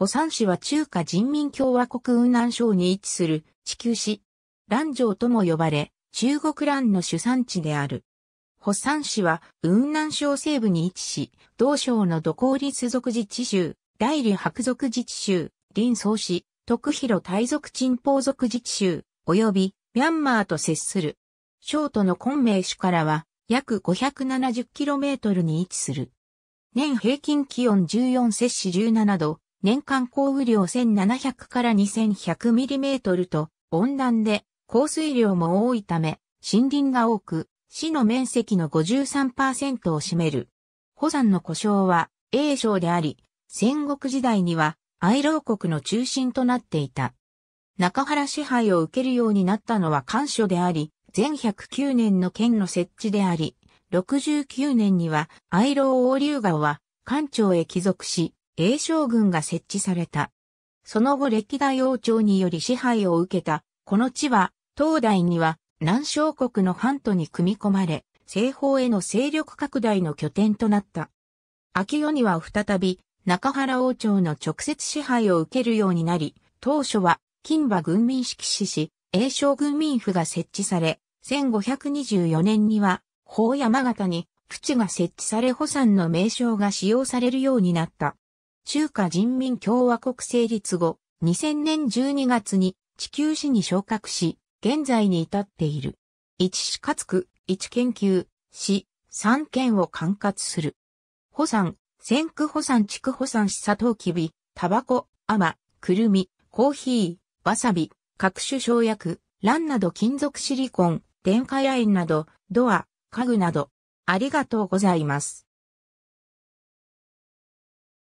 保山市は中華人民共和国雲南省に位置する地球市。蘭城とも呼ばれ、中国蘭の主産地である。保山市は雲南省西部に位置し、同省の土光立属自治州、大理白属自治州、林総市、徳広大属鎮邦属自治州、及びミャンマーと接する。省都の昆明市からは約 570km に位置する。年平均気温14摂氏17度、年間降雨量1700から2100ミリメートルと温暖で降水量も多いため森林が多く市の面積の53%を占める。保山の故障は栄称であり戦国時代には愛老国の中心となっていた。中原支配を受けるようになったのは干所であり、前109年の県の設置であり、69年には愛老王竜川は官庁へ帰属し、英将軍が設置された。その後歴代王朝により支配を受けた、この地は、東大には南小国の半島に組み込まれ、西方への勢力拡大の拠点となった。秋代には再び、中原王朝の直接支配を受けるようになり、当初は、金馬軍民式士し、英将軍民府が設置され、1524年には、法山形に、府地が設置され補山の名称が使用されるようになった。中華人民共和国成立後、2000年12月に地球史に昇格し、現在に至っている。一死つく、一研究、史、三県を管轄する。保山、先区保山地区補山市佐藤きび、タバコ、アマ、くるみ、コーヒー、わさび、各種生薬、ランなど金属シリコン、電化ラインなど、ドア、家具など、ありがとうございます。